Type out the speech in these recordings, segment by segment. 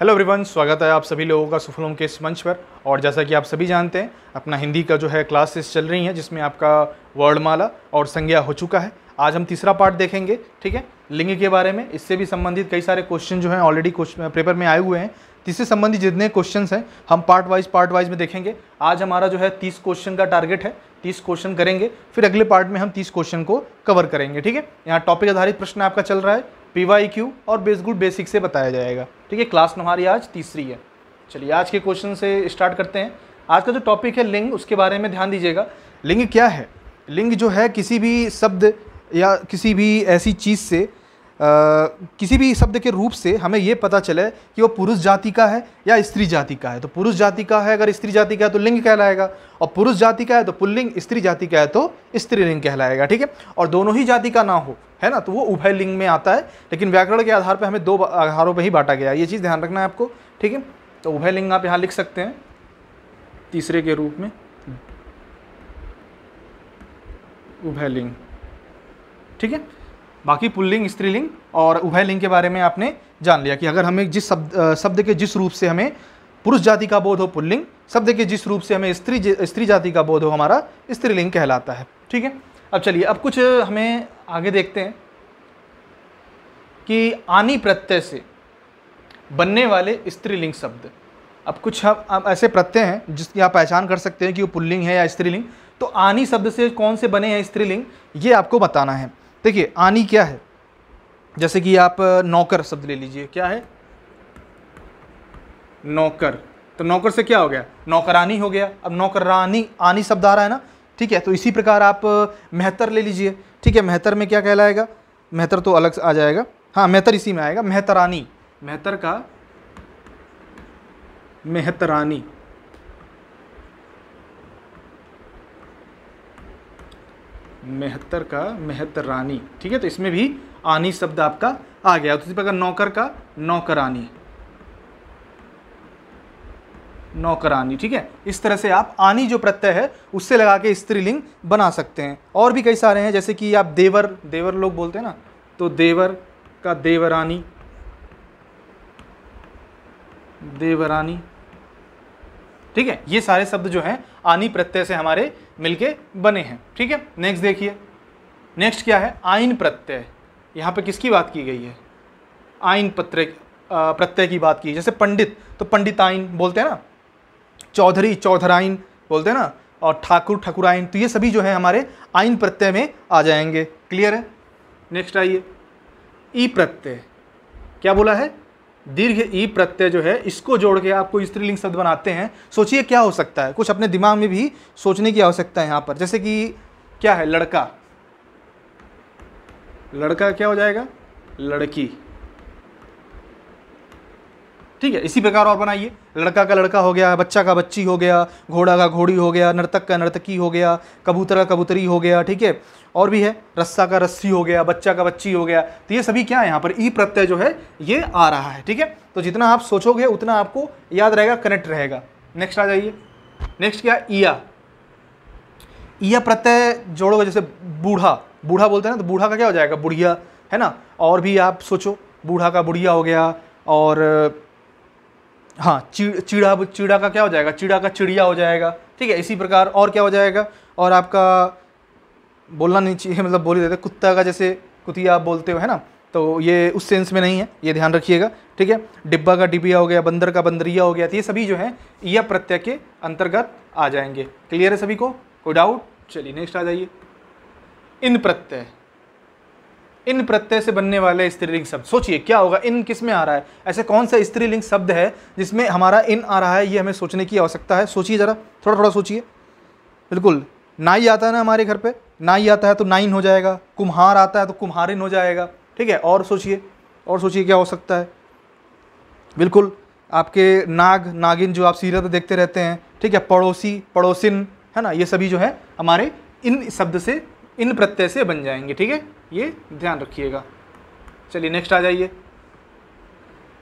hello everyone स्वागत है आप सभी लोगों का सुफलों के इस मंच पर और जैसा कि आप सभी जानते हैं अपना हिंदी का जो है क्लासेस चल रही हैं जिसमें आपका वर्णमाला और संज्ञा हो चुका है आज हम तीसरा पार्ट देखेंगे ठीक है लिंग के बारे में इससे भी संबंधित कई सारे क्वेश्चन जो हैं ऑलरेडी पेपर में आए हुए हैं इससे संबंधित जितने क्वेश्चन हैं हम पार्ट वाइज पार्ट वाइज में देखेंगे आज हमारा जो है तीस क्वेश्चन का टारगेट है तीस क्वेश्चन करेंगे फिर अगले पार्ट में हम तीस क्वेश्चन को कवर करेंगे ठीक है यहाँ टॉपिक आधारित प्रश्न आपका चल रहा है पी और बेस गुड बेसिक से बताया जाएगा ठीक है क्लास हमारी आज तीसरी है चलिए आज के क्वेश्चन से स्टार्ट करते हैं आज का जो टॉपिक है लिंग उसके बारे में ध्यान दीजिएगा लिंग क्या है लिंग जो है किसी भी शब्द या किसी भी ऐसी चीज़ से किसी भी शब्द के रूप से हमें यह पता चले कि वो पुरुष जाति का है या स्त्री जाति का है तो पुरुष जाति का है अगर स्त्री जाति का है तो लिंग कहलाएगा और पुरुष जाति का है तो पुल्लिंग स्त्री जाति का है तो स्त्रीलिंग कहलाएगा ठीक है और दोनों ही जाति का ना हो है ना तो वो उभय लिंग में आता है लेकिन व्याकरण के आधार पर हमें दो आधारों पर ही बांटा गया ये चीज़ ध्यान रखना है आपको ठीक है तो उभय लिंग आप यहाँ लिख सकते हैं तीसरे के रूप में उभय लिंग ठीक है बाकी पुल्लिंग स्त्रीलिंग और उभय लिंग के बारे में आपने जान लिया कि अगर हमें जिस शब्द शब्द के जिस रूप से हमें पुरुष जाति का बोध हो पुल्लिंग शब्द के जिस रूप से हमें स्त्री स्त्री जाति का बोध हो हमारा स्त्रीलिंग कहलाता है ठीक है अब चलिए अब कुछ हमें आगे देखते हैं कि आनी प्रत्यय से बनने वाले स्त्रीलिंग शब्द अब कुछ हम हाँ, ऐसे प्रत्यय हैं जिसकी आप पहचान कर सकते हैं कि वो पुल्लिंग है या स्त्रीलिंग तो आनी शब्द से कौन से बने हैं स्त्रीलिंग ये आपको बताना है देखिए आनी क्या है जैसे कि आप नौकर शब्द ले लीजिए क्या है नौकर तो नौकर से क्या हो गया नौकरानी हो गया अब नौकरानी आनी शब्द आ रहा है ना ठीक है तो इसी प्रकार आप मेहतर ले लीजिए ठीक है मेहतर में क्या कहलाएगा मेहतर तो अलग आ जाएगा हाँ मेहतर इसी में आएगा मेहतरानी मेहतर का मेहतरानी मेहतर का मेहतरानी ठीक है तो इसमें भी आनी शब्द आपका आ गया उसी प्रकार नौकर का नौकरानी नौकरानी ठीक है इस तरह से आप आनी जो प्रत्यय है उससे लगा के स्त्रीलिंग बना सकते हैं और भी कई सारे हैं जैसे कि आप देवर देवर लोग बोलते हैं ना तो देवर का देवरानी देवरानी ठीक है ये सारे शब्द जो हैं आनी प्रत्यय से हमारे मिलके बने हैं ठीक है नेक्स्ट देखिए नेक्स्ट क्या है आइन प्रत्यय यहाँ पे किसकी बात की गई है आइन पत्र प्रत्यय की बात की जैसे पंडित तो पंडित आइन बोलते हैं ना चौधरी चौधराइन बोलते हैं ना और ठाकुर ठाकुराइन तो ये सभी जो है हमारे आइन प्रत्यय में आ जाएंगे क्लियर है नेक्स्ट आइए ई प्रत्यय क्या बोला है दीर्घ ई प्रत्यय जो है इसको जोड़ के आपको स्त्रीलिंग शब्द बनाते हैं सोचिए क्या हो सकता है कुछ अपने दिमाग में भी सोचने की आवश्यकता है यहाँ पर जैसे कि क्या है लड़का लड़का क्या हो जाएगा लड़की ठीक है इसी प्रकार और बनाइए लड़का का लड़का हो गया बच्चा का बच्ची हो गया घोड़ा का घोड़ी हो गया नर्तक का नर्तकी हो गया कबूतर का कबूतरी हो गया ठीक है और भी है रस्सा का रस्सी हो गया बच्चा का बच्ची हो गया तो ये सभी क्या है यहाँ पर ई प्रत्यय जो है ये आ रहा है ठीक है तो जितना आप सोचोगे उतना आपको याद रहेगा कनेक्ट रहेगा नेक्स्ट आ जाइए नेक्स्ट क्या ईया ईया प्रत्यय जोड़ोगे जैसे बूढ़ा बूढ़ा बोलते हैं ना तो बूढ़ा का क्या हो जाएगा बुढ़िया है ना और भी आप सोचो बूढ़ा का बुढ़िया हो गया और हाँ चिड़ चिड़ा चिड़ा का क्या हो जाएगा चिड़ा का चिड़िया हो जाएगा ठीक है इसी प्रकार और क्या हो जाएगा और आपका बोलना नहीं चाहिए मतलब बोल ही देते कुत्ता का जैसे कुतिया आप बोलते हो है ना तो ये उस सेंस में नहीं है ये ध्यान रखिएगा ठीक है डिब्बा का डिबिया हो गया बंदर का बंदरिया हो गया तो ये सभी जो है यह प्रत्यय के अंतर्गत आ जाएंगे क्लियर है सभी को कोई डाउट चलिए नेक्स्ट आ जाइए इन प्रत्यय इन प्रत्यय से बनने वाले स्त्रीलिंग शब्द सोचिए क्या होगा इन किस में आ रहा है ऐसे कौन सा स्त्रीलिंग शब्द है जिसमें हमारा इन आ रहा है ये हमें सोचने की आवश्यकता है सोचिए ज़रा थोड़ा थोड़ा सोचिए बिल्कुल नाई आता है ना हमारे घर पे नाई आता है तो नाइन हो जाएगा कुम्हार आता है तो कुम्हारिन हो जाएगा ठीक है और सोचिए और सोचिए क्या हो सकता है बिल्कुल आपके नाग नागिन जो आप सीरियल देखते रहते हैं ठीक है पड़ोसी पड़ोसिन है ना ये सभी जो है हमारे इन शब्द से इन प्रत्यय से बन जाएंगे ठीक है ये ध्यान रखिएगा चलिए नेक्स्ट आ जाइए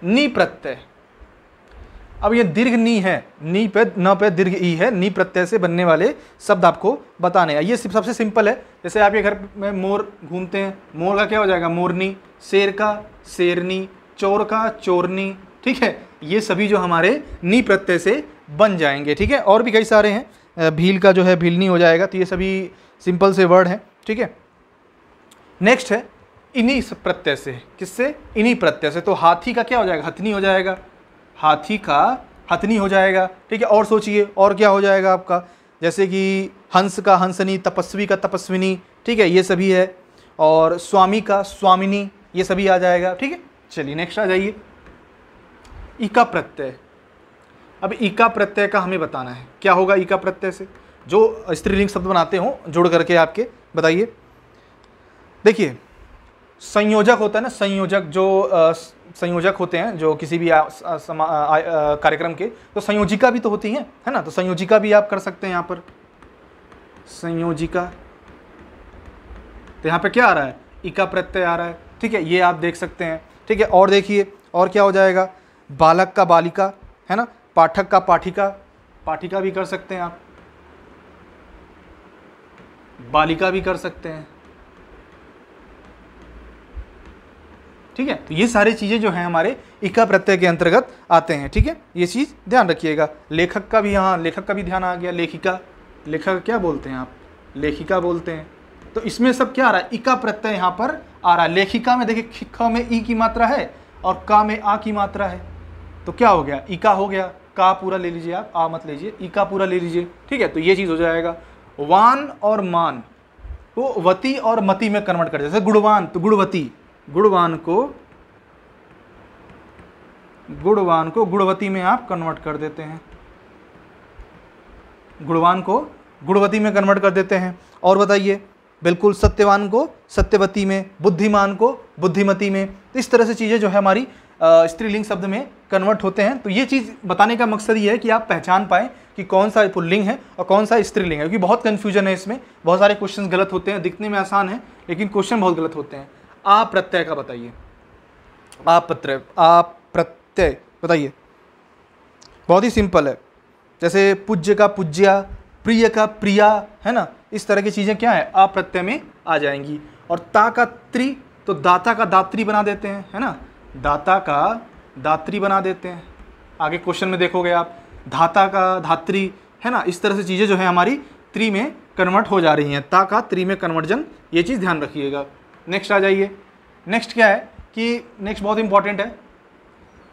नी प्रत्यय अब ये दीर्घ नी है नी पे न पे दीर्घ ई है नी प्रत्यय से बनने वाले शब्द आपको बताने हैं ये सबसे सिंपल है जैसे आपके घर में मोर घूमते हैं मोर का क्या हो जाएगा मोरनी शेर का शेरनी चोर का चोरनी ठीक है ये सभी जो हमारे नी प्रत्यय से बन जाएंगे ठीक है और भी कई सारे हैं भील का जो है भीलनी हो जाएगा तो ये सभी सिंपल से वर्ड हैं ठीक है नेक्स्ट है इन्हीं प्रत्यय से किससे इन्हीं प्रत्यय से तो हाथी का क्या हो जाएगा हथनी हो जाएगा हाथी का हथनी हो जाएगा ठीक है और सोचिए और क्या हो जाएगा आपका जैसे कि हंस का हंसनी तपस्वी का तपस्विनी ठीक है ये सभी है और स्वामी का स्वामिनी ये सभी आ जाएगा ठीक है चलिए नेक्स्ट आ जाइए इका प्रत्यय अब इका प्रत्यय का हमें बताना है क्या होगा इका प्रत्यय से जो स्त्रीलिंग शब्द बनाते हों जोड़ करके आपके बताइए देखिए संयोजक होता है ना संयोजक जो आ, संयोजक होते हैं जो किसी भी कार्यक्रम के तो संयोजिका भी तो होती हैं है ना तो संयोजिका भी आप कर सकते हैं यहाँ पर संयोजिका तो यहाँ पे क्या आ रहा है इका प्रत्यय आ रहा है ठीक है ये आप देख सकते हैं ठीक है और देखिए और क्या हो जाएगा बालक का बालिका है ना पाठक का पाठिका पाठिका भी कर सकते हैं आप बालिका भी कर सकते हैं ठीक है तो ये सारी चीज़ें जो हैं हमारे इका प्रत्यय के अंतर्गत आते हैं ठीक है ये चीज़ ध्यान रखिएगा लेखक का भी यहाँ लेखक का भी ध्यान आ गया लेखिका लेखक क्या बोलते हैं आप लेखिका बोलते हैं तो इसमें सब क्या आ रहा है इका प्रत्यय यहाँ पर आ रहा है लेखिका में देखिए खिख में ई की मात्रा है और का में आ की मात्रा है तो क्या हो गया इका हो गया का पूरा ले लीजिए आप आ मत लीजिए इका पूरा ले लीजिए ठीक है तो ये चीज़ हो जाएगा वान और मान वो वती और मती में कन्वर्ट कर जैसे गुणवान तो गुणवती गुणवान को गुणवान को गुणवती में आप कन्वर्ट कर देते हैं गुणवान को गुणवती में कन्वर्ट कर देते हैं और बताइए बिल्कुल सत्यवान को सत्यवती में बुद्धिमान को बुद्धिमती में तो इस तरह से चीज़ें जो है हमारी स्त्रीलिंग शब्द में कन्वर्ट होते हैं तो ये चीज़ बताने का मकसद ये है कि आप पहचान पाएँ कि कौन सा पुल्लिंग है और कौन सा स्त्रीलिंग है क्योंकि बहुत कन्फ्यूजन है इसमें बहुत सारे क्वेश्चन गलत होते हैं दिखने में आसान है लेकिन क्वेश्चन बहुत गलत होते हैं आ प्रत्यय का बताइए आ प्रत्यय आ प्रत्यय बताइए बहुत ही सिंपल है जैसे पूज्य का पूज्या प्रिय का प्रिया है ना इस तरह की चीज़ें क्या है प्रत्यय में आ जाएंगी और ता का त्रि तो दाता का दात्री बना देते हैं है ना दाता का दात्री बना देते हैं आगे क्वेश्चन में देखोगे आप धाता का धात्री है ना इस तरह से चीज़ें जो है हमारी त्रि में कन्वर्ट हो जा रही हैं ता का त्रि में कन्वर्जन ये चीज़ ध्यान रखिएगा नेक्स्ट आ जाइए नेक्स्ट क्या है कि नेक्स्ट बहुत इंपॉर्टेंट है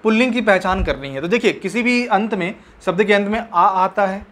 पुल्लिंग की पहचान करनी है तो देखिए किसी भी अंत में शब्द के अंत में आ आता है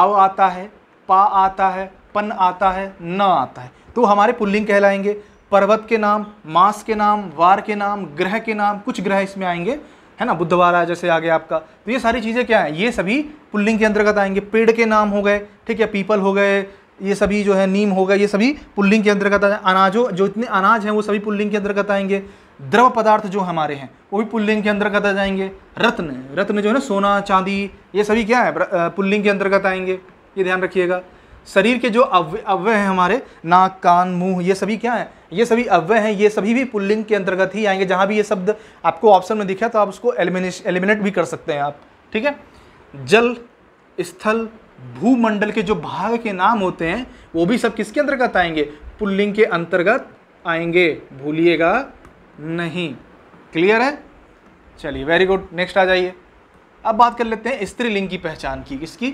आव आता है पा आता है पन आता है न आता है तो हमारे पुल्लिंग कहलाएंगे पर्वत के नाम मास के नाम वार के नाम ग्रह के नाम कुछ ग्रह इसमें आएंगे है ना बुधवार आ जैसे आ गया आपका तो ये सारी चीज़ें क्या हैं ये सभी पुल्लिंग के अंतर्गत आएंगे पेड़ के नाम हो गए ठीक है पीपल हो गए ये सभी जो है नीम होगा ये सभी पुल्लिंग के अंतर्गत अनाजों जो इतने अनाज हैं वो सभी पुल्लिंग के अंतर्गत आएंगे द्रव पदार्थ जो हमारे हैं वो भी पुल्लिंग के अंतर्गत आ जाएंगे रत्न रत्न जो है ना सोना चांदी ये सभी क्या है पुल्लिंग के अंतर्गत आएंगे ये ध्यान रखिएगा शरीर के जो अव्य अव्यय हैं हमारे नाक कान मुंह ये सभी क्या है ये सभी अव्यय हैं ये सभी भी पुल्लिंग के अंतर्गत ही आएंगे जहाँ भी ये शब्द आपको ऑप्शन में दिखा तो आप उसको एलिमिनेश एलिमिनेट भी कर सकते हैं आप ठीक है जल स्थल भूमंडल के जो भाग के नाम होते हैं वो भी सब किसके अंतर्गत आएंगे पुल्लिंग के अंतर्गत आएंगे भूलिएगा नहीं क्लियर है चलिए वेरी गुड नेक्स्ट आ जाइए अब बात कर लेते हैं स्त्रीलिंग की पहचान की किसकी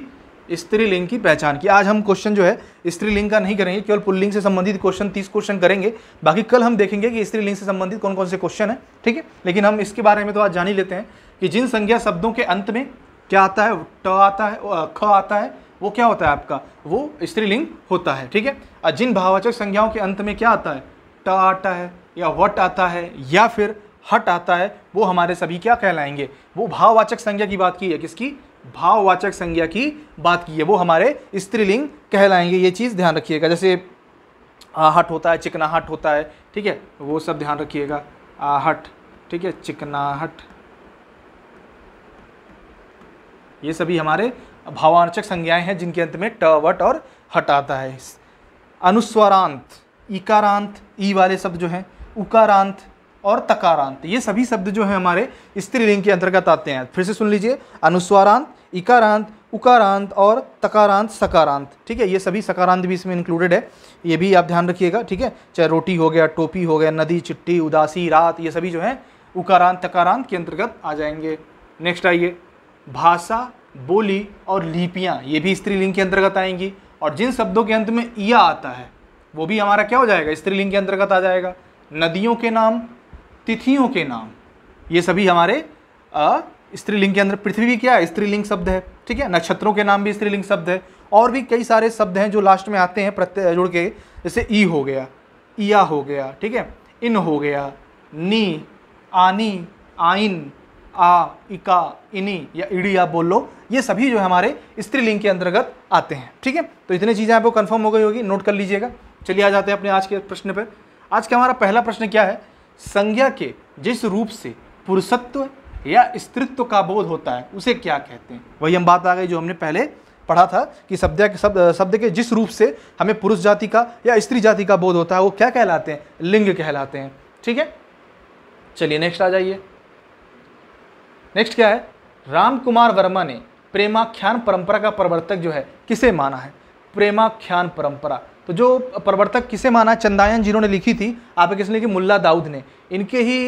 स्त्रीलिंग की पहचान की आज हम क्वेश्चन जो है स्त्रीलिंग का नहीं करेंगे केवल पुल्लिंग से संबंधित क्वेश्चन तीस क्वेश्चन करेंगे बाकी कल हम देखेंगे कि स्त्रीलिंग से संबंधित कौन कौन से क्वेश्चन है ठीक है लेकिन हम इसके बारे में तो आज जान ही लेते हैं कि जिन संज्ञा शब्दों के अंत में क्या आता है ट आता है ख आता है वो क्या होता है आपका वो स्त्रीलिंग होता है ठीक है और जिन भावाचक संज्ञाओं के अंत में क्या आता है ट आता है या वट आता है या फिर हट आता है वो हमारे सभी क्या कहलाएंगे वो भाववाचक संज्ञा की बात की है किसकी भाववाचक संज्ञा की बात की है वो हमारे स्त्रीलिंग कहलाएंगे ये चीज़ ध्यान रखिएगा जैसे आहट होता है चिकनाहट होता है ठीक है वो सब ध्यान रखिएगा आहट ठीक है चिकनाहट ये सभी हमारे भावार्चक संज्ञाएं हैं जिनके अंत में ट वट और हट आता है अनुस्वारांत इकारांत ई वाले शब्द जो हैं उकारांत और तकारांत ये सभी शब्द जो हैं हमारे स्त्रीलिंग के अंतर्गत आते हैं फिर से सुन लीजिए अनुस्वारांत इकारांत उकारांत और तकारांत सकारांत ठीक है ये सभी सकारांत भी इसमें इंक्लूडेड है ये भी आप ध्यान रखिएगा ठीक है चाहे रोटी हो गया टोपी हो गया नदी चिट्टी उदासी रात ये सभी जो हैं उकारांत तकारांत के अंतर्गत आ जाएंगे नेक्स्ट आइए भाषा बोली और लिपियाँ ये भी स्त्रीलिंग के अंतर्गत आएंगी और जिन शब्दों के अंत में ईया आता है वो भी हमारा क्या हो जाएगा स्त्रीलिंग के अंतर्गत आ जाएगा नदियों के नाम तिथियों के नाम ये सभी हमारे स्त्रीलिंग के अंदर पृथ्वी भी क्या है स्त्रीलिंग शब्द है ठीक है नक्षत्रों के नाम भी स्त्रीलिंग शब्द है और भी कई सारे शब्द हैं जो लास्ट में आते हैं प्रत्यय जुड़ के जैसे ई हो गया इया हो गया ठीक है इन हो गया नी आनी आइन आ इका इनी या इडी आप बोल लो ये सभी जो है हमारे स्त्रीलिंग के अंतर्गत आते हैं ठीक है तो इतनी चीज़ें आपको कन्फर्म हो गई होगी नोट कर लीजिएगा चलिए आ जाते हैं अपने आज के प्रश्न पर आज का हमारा पहला प्रश्न क्या है संज्ञा के जिस रूप से पुरुषत्व या स्त्रित्व का बोध होता है उसे क्या कहते हैं वही हम बात आ गई जो हमने पहले पढ़ा था कि शब्द शब्द शब्द के जिस रूप से हमें पुरुष जाति का या स्त्री जाति का बोध होता है वो क्या कहलाते हैं लिंग कहलाते हैं ठीक है चलिए नेक्स्ट आ जाइए नेक्स्ट क्या है राम कुमार वर्मा ने प्रेमाख्यान परंपरा का प्रवर्तक जो है किसे माना है प्रेमाख्यान परंपरा तो जो प्रवर्तक किसे माना चंदायन जिन्होंने लिखी थी आप किसने लिखी मुल्ला दाऊद ने इनके ही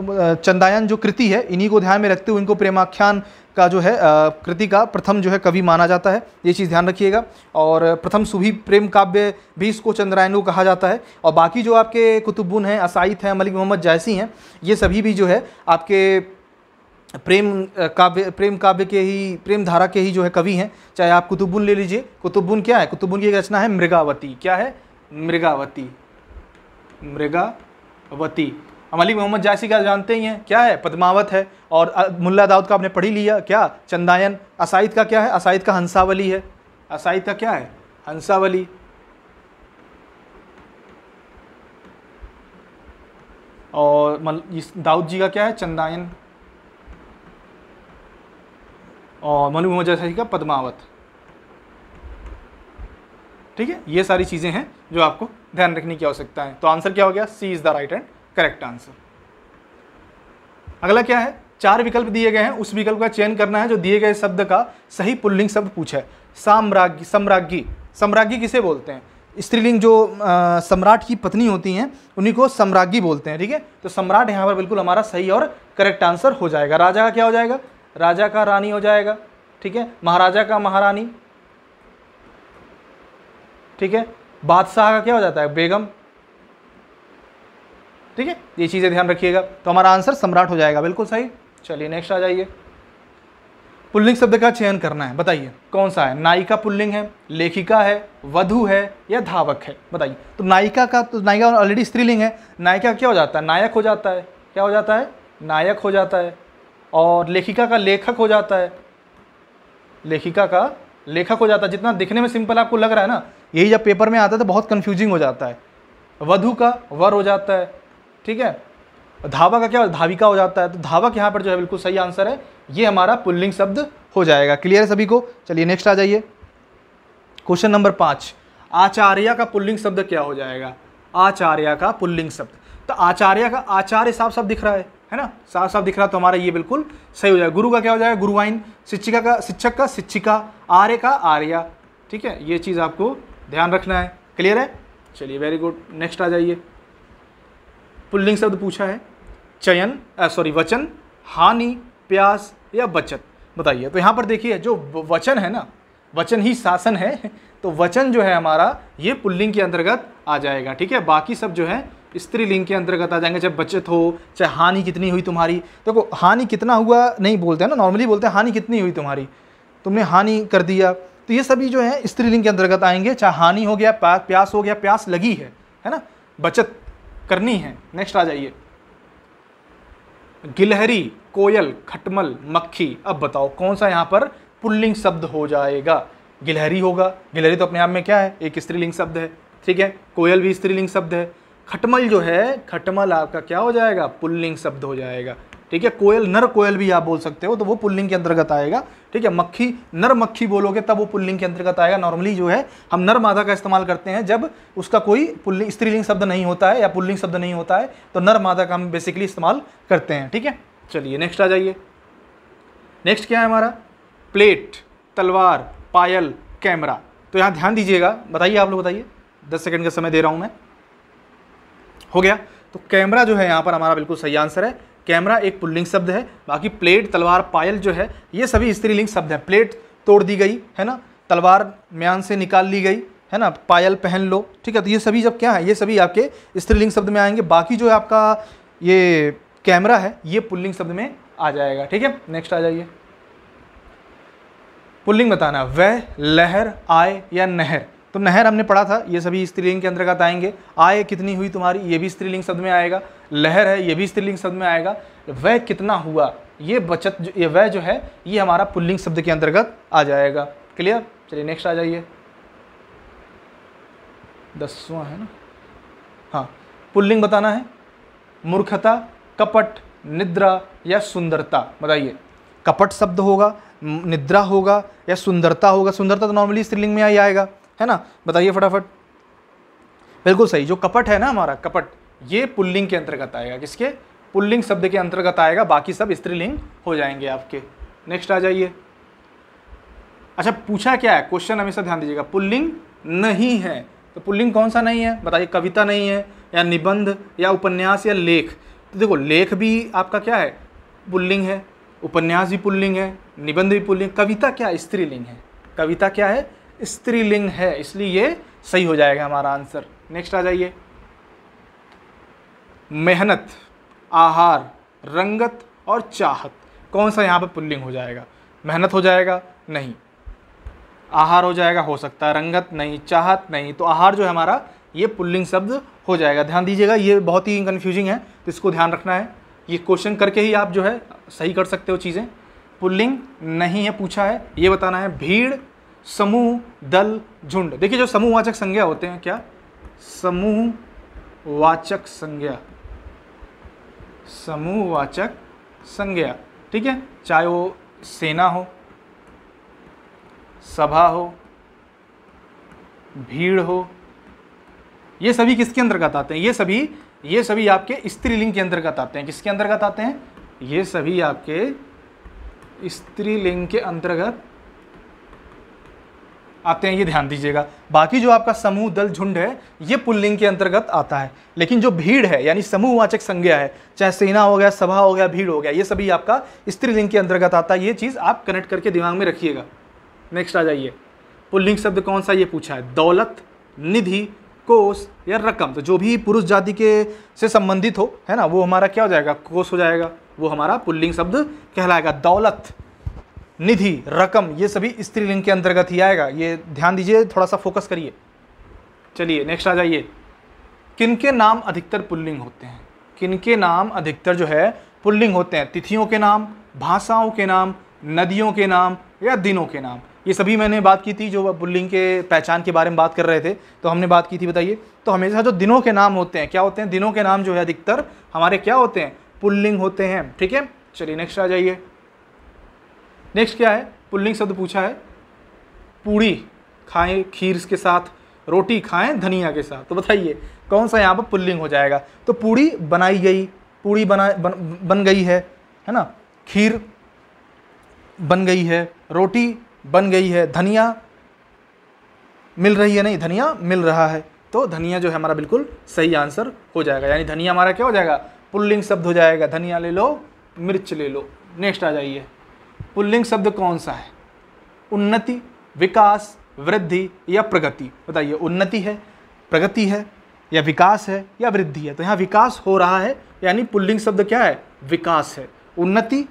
चंदायन जो कृति है इन्हीं को ध्यान में रखते हुए इनको प्रेमाख्यान का जो है कृति का प्रथम जो है कवि माना जाता है ये चीज़ ध्यान रखिएगा और प्रथम सुभी प्रेम काव्य भी इसको चंद्रायन को कहा जाता है और बाकी जो आपके कुतुबुन हैं असाइत हैं मलिक मोहम्मद जायसी हैं ये सभी भी जो है आपके प्रेम काव्य प्रेम काव्य के ही प्रेम धारा के ही जो है कवि हैं चाहे आप कुतुबुन ले लीजिए कुतुबुन क्या है कुतुबुन की एक रचना है मृगावती क्या है मृगावती मृगावती मलिक मोहम्मद जायसी का जानते ही हैं क्या है पद्मावत है और मुल्ला दाऊद का आपने पढ़ी लिया क्या चंदायन असाइद का क्या है असाइद का हंसावली है असाइद का क्या है हंसावली और दाऊद जी का क्या है चंदायन और मनु मोहम्मद जायसी का पद्मावत ठीक है ये सारी चीज़ें हैं जो आपको ध्यान रखने की आवश्यकता है तो आंसर क्या हो गया C is the right and correct answer अगला क्या है चार विकल्प दिए गए हैं उस विकल्प का चयन करना है जो दिए गए शब्द का सही पुल्लिंग शब्द पूछा साम्राज्ञी सम्राज्ञी सम्राज्ञी किसे बोलते हैं स्त्रीलिंग जो सम्राट की पत्नी होती हैं उन्हीं को सम्राज्ञी बोलते हैं ठीक है तो सम्राट यहाँ पर बिल्कुल हमारा सही और करेक्ट आंसर हो जाएगा राजा का क्या हो जाएगा राजा का रानी हो जाएगा ठीक है महाराजा का महारानी ठीक है बादशाह का क्या हो जाता है बेगम ठीक है ये चीज़ें ध्यान रखिएगा तो हमारा आंसर सम्राट हो जाएगा बिल्कुल सही चलिए नेक्स्ट आ जाइए पुल्लिंग शब्द का चयन करना है बताइए कौन सा है नायिका पुल्लिंग है लेखिका है वधु है या धावक है बताइए तो नायिका का तो नायिका ऑलरेडी स्त्रीलिंग है नायिका क्या हो जाता है नायक हो जाता है क्या हो जाता है नायक हो जाता है और लेखिका का लेखक हो जाता है लेखिका का लेखक हो जाता है जितना दिखने में सिंपल आपको लग रहा है ना यही जब पेपर में आता है तो बहुत कन्फ्यूजिंग हो जाता है वधु का वर हो जाता है ठीक है धावा का क्या हो धाविका हो जाता है तो धावक यहाँ पर जो है बिल्कुल सही आंसर है ये हमारा पुल्लिंग शब्द हो जाएगा क्लियर है सभी को चलिए नेक्स्ट आ जाइए क्वेश्चन नंबर पाँच आचार्य का पुल्लिंग शब्द क्या हो जाएगा आचार्य का पुल्लिंग शब्द तो आचार्य का आचार्य साफ साफ दिख रहा है है ना साफ साफ दिख रहा तो हमारा ये बिल्कुल सही हो जाएगा गुरु का क्या हो जाएगा गुरुवाइन शिक्षिका का शिक्षक का शिक्षिका आर्य का आर्या ठीक है ये चीज़ आपको ध्यान रखना है क्लियर है चलिए वेरी गुड नेक्स्ट आ जाइए पुल्लिंग शब्द पूछा है चयन सॉरी वचन हानि प्यास या बचत बताइए तो यहाँ पर देखिए जो वचन है ना वचन ही शासन है तो वचन जो है हमारा ये पुल्लिंग के अंतर्गत आ जाएगा ठीक है बाकी सब जो है स्त्रीलिंग के अंतर्गत आ जाएंगे चाहे बचत हो चाहे हानि कितनी हुई तुम्हारी देखो तो हानि कितना हुआ नहीं बोलते हैं ना नॉर्मली बोलते हैं हानि कितनी हुई तुम्हारी तुमने हानि कर दिया तो ये सभी जो है स्त्रीलिंग के अंतर्गत आएंगे चाहे हानि हो गया प्यास हो गया प्यास लगी है है ना बचत करनी है नेक्स्ट आ जाइए गिलहरी कोयल खटमल मक्खी अब बताओ कौन सा यहां पर पुल्लिंग शब्द हो जाएगा गिलहरी होगा गिलहरी तो अपने आप में क्या है एक स्त्रीलिंग शब्द है ठीक है कोयल भी स्त्रीलिंग शब्द है खटमल जो है खटमल आपका क्या हो जाएगा पुल्लिंग शब्द हो जाएगा ठीक है कोयल नर कोयल भी आप बोल सकते हो तो वो पुल्लिंग के अंतर्गत आएगा ठीक है मक्खी नर मक्खी बोलोगे तब वो पुल्लिंग के अंतर्गत आएगा नॉर्मली जो है हम नर मादा का इस्तेमाल करते हैं जब उसका कोई पुल्लिंग स्त्रीलिंग शब्द नहीं होता है या पुल्लिंग शब्द नहीं होता है तो नर मादा का हम बेसिकली इस्तेमाल करते हैं ठीक है चलिए नेक्स्ट आ जाइए नेक्स्ट क्या है हमारा प्लेट तलवार पायल कैमरा तो यहाँ ध्यान दीजिएगा बताइए आप लोग बताइए दस सेकेंड का समय दे रहा हूँ मैं हो गया तो कैमरा जो है यहाँ पर हमारा बिल्कुल सही आंसर है कैमरा एक पुल्लिंग शब्द है बाकी प्लेट तलवार पायल जो है ये सभी स्त्रीलिंग शब्द हैं प्लेट तोड़ दी गई है ना तलवार म्यान से निकाल ली गई है ना पायल पहन लो ठीक है तो ये सभी जब क्या है ये सभी आपके स्त्रीलिंग शब्द में आएंगे बाकी जो है आपका ये कैमरा है ये पुल्लिंग शब्द में आ जाएगा ठीक है नेक्स्ट आ जाइए पुल्लिंग बताना वह लहर आय या नहर तो नहर हमने पढ़ा था ये सभी स्त्रीलिंग के अंतर्गत आएंगे आय कितनी हुई तुम्हारी ये भी स्त्रीलिंग शब्द में आएगा लहर है ये भी स्त्रीलिंग शब्द में आएगा वह कितना हुआ ये बचत जो ये वह जो है ये हमारा पुल्लिंग शब्द के अंतर्गत आ जाएगा क्लियर चलिए नेक्स्ट आ जाइए दसवां है ना हाँ पुल्लिंग बताना है मूर्खता कपट निद्रा या सुंदरता बताइए कपट शब्द होगा निद्रा होगा या सुंदरता होगा सुंदरता तो नॉर्मली स्त्रीलिंग में आई आएगा है ना बताइए फटाफट बिल्कुल सही जो कपट है ना हमारा कपट ये पुल्लिंग के अंतर्गत आएगा किसके पुल्लिंग शब्द के अंतर्गत आएगा बाकी सब स्त्रीलिंग हो जाएंगे आपके नेक्स्ट आ जाइए अच्छा पूछा क्या है क्वेश्चन हमेशा ध्यान दीजिएगा पुल्लिंग नहीं है तो पुल्लिंग कौन सा नहीं है बताइए कविता नहीं है या निबंध या उपन्यास या लेख तो देखो लेख भी आपका क्या है पुल्लिंग है उपन्यास भी पुल्लिंग है निबंध भी पुल्लिंग कविता क्या स्त्रीलिंग है कविता क्या है स्त्रीलिंग है इसलिए ये सही हो जाएगा हमारा आंसर नेक्स्ट आ जाइए मेहनत आहार रंगत और चाहत कौन सा यहाँ पर पुल्लिंग हो जाएगा मेहनत हो जाएगा नहीं आहार हो जाएगा हो सकता है रंगत नहीं चाहत नहीं तो आहार जो है हमारा ये पुल्लिंग शब्द हो जाएगा ध्यान दीजिएगा ये बहुत ही कन्फ्यूजिंग है तो इसको ध्यान रखना है ये क्वेश्चन करके ही आप जो है सही कर सकते हो चीज़ें पुल्लिंग नहीं है पूछा है ये बताना है भीड़ समूह दल झुंड देखिए जो समूहवाचक संज्ञा होते हैं क्या समूहवाचक संज्ञा समूहवाचक संज्ञा ठीक है चाहे वो सेना हो सभा हो भीड़ हो ये सभी किसके अंतर्गत आते हैं ये सभी ये सभी आपके स्त्रीलिंग के अंतर्गत आते हैं किसके अंतर्गत आते हैं ये सभी आपके स्त्रीलिंग के अंतर्गत आते हैं ये ध्यान दीजिएगा बाकी जो आपका समूह दल झुंड है ये पुल्लिंग के अंतर्गत आता है लेकिन जो भीड़ है यानी समूहवाचक संज्ञा है चाहे सेना हो गया सभा हो गया भीड़ हो गया ये सभी आपका स्त्रीलिंग के अंतर्गत आता है ये चीज़ आप कनेक्ट करके दिमाग में रखिएगा नेक्स्ट आ जाइए पुल्लिंग शब्द कौन सा ये पूछा है दौलत निधि कोष या रकम तो जो भी पुरुष जाति के से संबंधित हो है ना वो हमारा क्या हो जाएगा कोष हो जाएगा वो हमारा पुल्लिंग शब्द कहलाएगा दौलत निधि रकम ये सभी स्त्रीलिंग के अंतर्गत ही आएगा ये ध्यान दीजिए थोड़ा सा फोकस करिए चलिए नेक्स्ट आ जाइए किनके नाम अधिकतर पुल्लिंग होते हैं किनके नाम अधिकतर जो है पुल्लिंग होते हैं तिथियों के नाम भाषाओं के नाम नदियों के नाम या दिनों के नाम ये सभी मैंने बात की थी जो पुल्लिंग के पहचान के बारे में बात कर रहे थे तो हमने बात की थी बताइए तो हमेशा जो दिनों के नाम होते हैं क्या होते हैं दिनों के नाम जो है अधिकतर हमारे क्या होते हैं पुल्लिंग होते हैं ठीक है चलिए नेक्स्ट आ जाइए नेक्स्ट क्या है पुल्लिंग शब्द पूछा है पूड़ी खाएं खीर के साथ रोटी खाएं धनिया के साथ तो बताइए कौन सा यहाँ पर पुल्लिंग हो जाएगा तो पूड़ी बनाई गई पूड़ी बना बन, बन गई है है ना खीर बन गई है रोटी बन गई है धनिया मिल रही है नहीं धनिया मिल रहा है तो धनिया जो है हमारा बिल्कुल सही आंसर हो जाएगा यानी धनिया हमारा क्या हो जाएगा पुल्लिंग शब्द हो जाएगा धनिया ले लो मिर्च ले लो नेक्स्ट आ जाइए पुल्लिंग शब्द कौन सा है उन्नति विकास वृद्धि या प्रगति बताइए उन्नति है प्रगति है या विकास है या वृद्धि है तो यहाँ विकास हो रहा है यानी पुल्लिंग शब्द क्या है विकास है उन्नति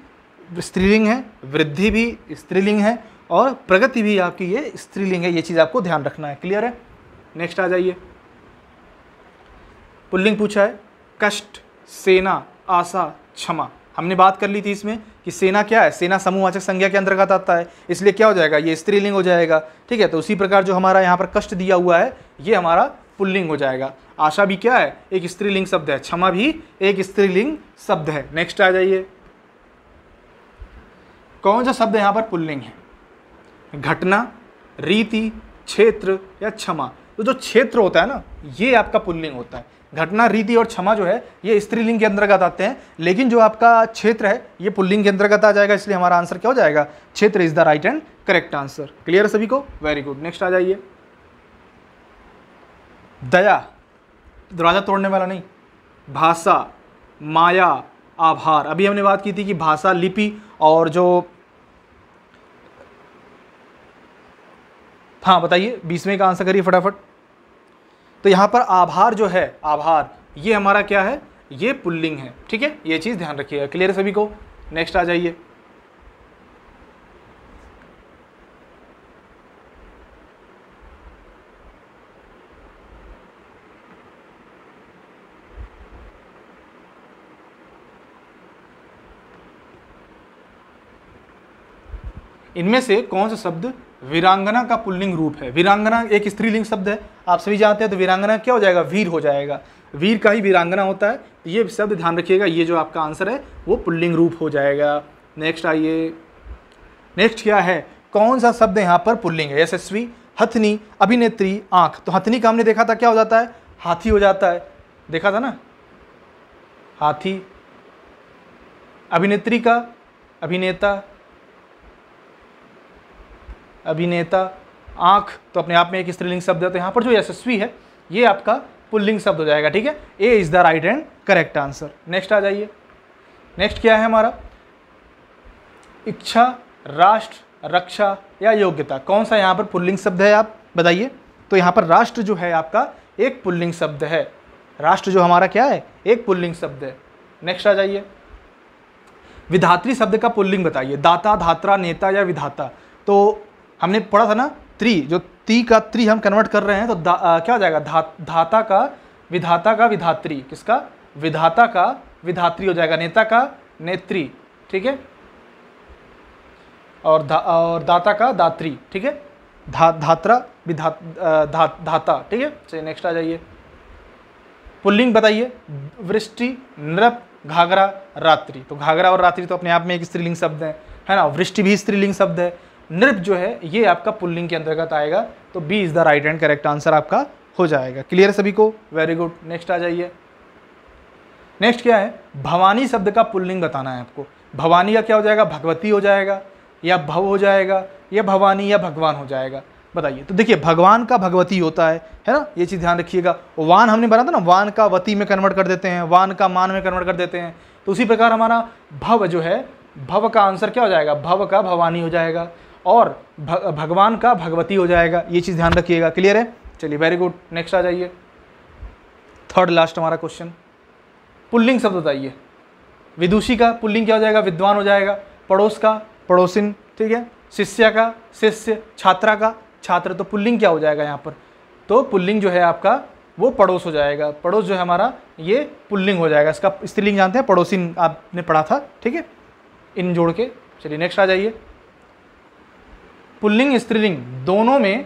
स्त्रीलिंग है वृद्धि भी स्त्रीलिंग है और प्रगति भी आपकी ये स्त्रीलिंग है ये चीज़ आपको ध्यान रखना है क्लियर है नेक्स्ट आ जाइए पुल्लिंग पूछा है कष्ट सेना आशा क्षमा हमने बात कर ली थी इसमें कि सेना क्या है सेना समूहवाचक संज्ञा के अंतर्गत आता है इसलिए क्या हो जाएगा ये स्त्रीलिंग हो जाएगा ठीक है तो उसी प्रकार जो हमारा यहाँ पर कष्ट दिया हुआ है ये हमारा पुल्लिंग हो जाएगा आशा भी क्या है एक स्त्रीलिंग शब्द है क्षमा भी एक स्त्रीलिंग शब्द है नेक्स्ट आ जाइए कौन सा शब्द यहाँ पर पुल्लिंग है घटना रीति क्षेत्र या क्षमा तो जो क्षेत्र होता है ना ये आपका पुल्लिंग होता है घटना रीति और क्षमा जो है ये स्त्रीलिंग के अंतर्गत आते हैं लेकिन जो आपका क्षेत्र है ये पुल्लिंग के अंतर्गत आ जाएगा इसलिए हमारा आंसर क्या हो जाएगा क्षेत्र is the right and correct answer clear सभी को वेरी गुड नेक्स्ट आ जाइए दया दरवाज़ा तोड़ने वाला नहीं भाषा माया आभार अभी हमने बात की थी कि भाषा लिपि और जो हाँ बताइए बीसवें का आंसर करिए फटाफट तो यहाँ पर आभार जो है आभार ये हमारा क्या है ये पुल्लिंग है ठीक है ये चीज़ ध्यान रखिएगा क्लियर सभी को नेक्स्ट आ जाइए इनमें से कौन सा शब्द वीरांगना का पुल्लिंग रूप है वीरांगना एक स्त्रीलिंग शब्द है आप सभी जानते हैं तो वीरांगना क्या हो जाएगा वीर हो जाएगा वीर का ही वीरांगना होता है तो ये शब्द ध्यान रखिएगा ये जो आपका आंसर है वो पुल्लिंग रूप हो जाएगा नेक्स्ट आइए नेक्स्ट क्या है कौन सा शब्द यहाँ पर पुल्लिंग है यशस्वी हथनी अभिनेत्री आँख तो हथनी का हमने देखा था क्या हो जाता है हाथी हो जाता है देखा था ना हाथी अभिनेत्री का अभिनेता अभिनेता आँख तो अपने आप में एक स्त्रीलिंग शब्द है तो यहाँ पर जो यशस्वी है ये आपका पुल्लिंग शब्द हो जाएगा ठीक है A is the right and correct answer next आ जाइए नेक्स्ट क्या है हमारा इच्छा राष्ट्र रक्षा या योग्यता कौन सा यहाँ पर पुल्लिंग शब्द है आप बताइए तो यहाँ पर राष्ट्र जो है आपका एक पुल्लिंग शब्द है राष्ट्र जो हमारा क्या है एक पुल्लिंग शब्द है नेक्स्ट आ जाइए विधात्री शब्द का पुल्लिंग बताइए दाता धात्रा नेता या विधाता तो हमने पढ़ा था ना त्री जो ती का त्री हम कन्वर्ट कर रहे हैं तो दा, आ, क्या हो जाएगा धा, धाता का विधाता का विधात्री किसका विधाता का विधात्री हो जाएगा नेता का नेत्री ठीक है और धा, और दाता का दात्री ठीक है धा धात्रा विधा धा, धाता ठीक है चलिए नेक्स्ट आ जाइए पुल्लिंग बताइए वृष्टि नृप घाघरा रात्रि तो घाघरा और रात्रि तो अपने आप में एक स्त्रीलिंग शब्द है है ना वृष्टि भी स्त्रीलिंग शब्द है नृप जो है ये आपका पुल्लिंग के अंतर्गत आएगा तो B is the right and correct answer आपका हो जाएगा क्लियर है सभी को वेरी गुड नेक्स्ट आ जाइए नेक्स्ट क्या है भवानी शब्द का पुल्लिंग बताना है आपको भवानी का क्या हो जाएगा भगवती हो जाएगा या भव हो जाएगा या भवानी या भगवान हो जाएगा बताइए तो देखिए भगवान का भगवती होता है है ना ये चीज़ ध्यान रखिएगा वान हमने बना था ना वान का वती में कन्वर्ट कर देते हैं वान का मान में कन्वर्ट कर देते हैं तो उसी प्रकार हमारा भव जो है भव का आंसर क्या हो जाएगा भव का भवानी हो जाएगा और भगवान का भगवती हो जाएगा ये चीज़ ध्यान रखिएगा क्लियर है चलिए वेरी गुड नेक्स्ट आ जाइए थर्ड लास्ट हमारा क्वेश्चन पुल्लिंग शब्द बताइए विदुषी का पुल्लिंग क्या हो जाएगा विद्वान हो जाएगा पड़ोस का पड़ोसिन ठीक है शिष्य का शिष्य छात्रा का छात्र तो पुल्लिंग क्या हो जाएगा यहाँ पर तो पुल्लिंग जो है आपका वो पड़ोस हो जाएगा पड़ोस जो है हमारा ये पुल्लिंग हो जाएगा इसका स्त्रीलिंग जानते हैं पड़ोसिन आपने पढ़ा था ठीक है इन जोड़ के चलिए नेक्स्ट आ जाइए पुल्लिंग स्त्रीलिंग दोनों में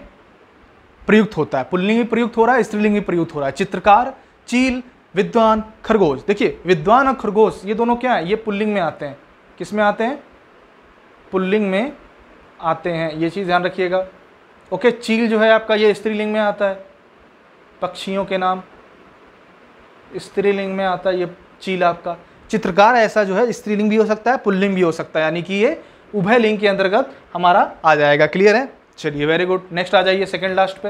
प्रयुक्त होता है पुल्लिंग भी प्रयुक्त हो रहा है स्त्रीलिंग भी प्रयुक्त हो रहा है चित्रकार चील विद्वान खरगोश देखिए विद्वान और खरगोश ये दोनों क्या है ये पुल्लिंग में आते हैं किस में आते हैं पुल्लिंग में आते हैं ये चीज़ ध्यान रखिएगा ओके चील जो है आपका ये स्त्रीलिंग में आता है पक्षियों के नाम स्त्रीलिंग में आता है ये चील आपका चित्रकार ऐसा जो है स्त्रीलिंग भी हो सकता है पुल्लिंग भी हो सकता है यानी कि ये उभय लिंग के अंतर्गत हमारा आ जाएगा क्लियर है चलिए वेरी गुड नेक्स्ट आ जाइए सेकेंड लास्ट पे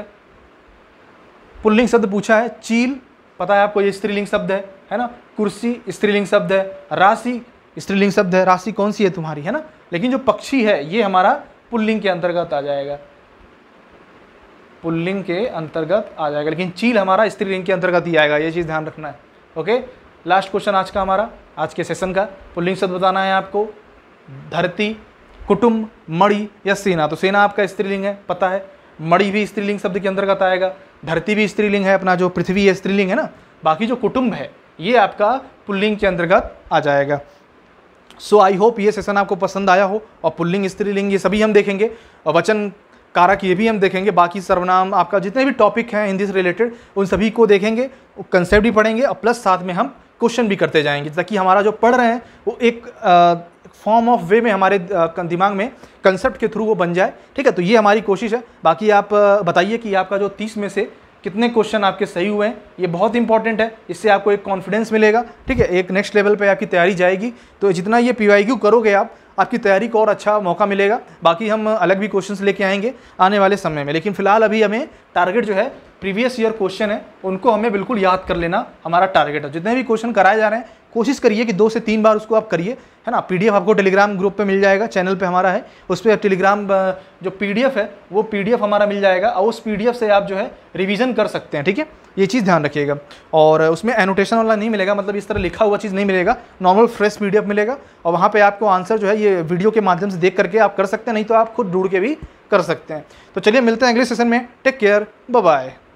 पुल्लिंग शब्द पूछा है चील पता है आपको ये स्त्रीलिंग शब्द है है ना कुर्सी स्त्रीलिंग शब्द है राशि स्त्रीलिंग शब्द है राशि कौन सी है तुम्हारी है ना लेकिन जो पक्षी है ये हमारा पुल्लिंग के अंतर्गत आ जाएगा पुल्लिंग के अंतर्गत आ जाएगा लेकिन चील हमारा स्त्रीलिंग के अंतर्गत ही आएगा ये चीज़ ध्यान रखना है ओके लास्ट क्वेश्चन आज का हमारा आज के सेशन का पुल्लिंग शब्द बताना है आपको धरती कुटुम्ब मणि या सेना तो सेना आपका स्त्रीलिंग है पता है मणि भी स्त्रीलिंग शब्द के अंतर्गत आएगा धरती भी स्त्रीलिंग है अपना जो पृथ्वी है स्त्रीलिंग है ना बाकी जो कुटुंब है ये आपका पुल्लिंग के अंतर्गत आ जाएगा सो आई होप ये सेशन आपको पसंद आया हो और पुल्लिंग स्त्रीलिंग ये सभी हम देखेंगे और वचन कारक ये भी हम देखेंगे बाकी सर्वनाम आपका जितने भी टॉपिक हैं हिंदी से रिलेटेड उन सभी को देखेंगे कंसेप्ट भी पढ़ेंगे और प्लस साथ में हम क्वेश्चन भी करते जाएंगे ताकि हमारा जो पढ़ रहे हैं वो एक फॉर्म ऑफ वे में हमारे दिमाग में कंसेप्ट के थ्रू वो बन जाए ठीक है तो ये हमारी कोशिश है बाकी आप बताइए कि आपका जो तीस में से कितने क्वेश्चन आपके सही हुए हैं ये बहुत इंपॉर्टेंट है इससे आपको एक कॉन्फिडेंस मिलेगा ठीक है एक नेक्स्ट लेवल पे आपकी तैयारी जाएगी तो जितना ये पी करोगे आप आपकी तैयारी को और अच्छा मौका मिलेगा बाकी हम अलग भी क्वेश्चन लेके आएंगे आने वाले समय में लेकिन फिलहाल अभी हमें टारगेट जो है प्रीवियस ईयर क्वेश्चन है उनको हमें बिल्कुल याद कर लेना हमारा टारगेट है जितने भी क्वेश्चन कराए जा रहे हैं कोशिश करिए कि दो से तीन बार उसको आप करिए है ना पीडीएफ आपको टेलीग्राम ग्रुप पे मिल जाएगा चैनल पे हमारा है उस पर टेलीग्राम जो पीडीएफ है वो पीडीएफ हमारा मिल जाएगा और उस पीडीएफ से आप जो है रिवीजन कर सकते हैं ठीक है ये चीज़ ध्यान रखिएगा और उसमें एनोटेशन वाला नहीं मिलेगा मतलब इस तरह लिखा हुआ चीज़ नहीं मिलेगा नॉर्मल फ्रेश पी मिलेगा और वहाँ पर आपको आंसर जो है ये वीडियो के माध्यम से देख करके आप कर सकते हैं नहीं तो आप खुद ढूंढ के भी कर सकते हैं तो चलिए मिलते हैं अगले सेशन में टेक केयर बाय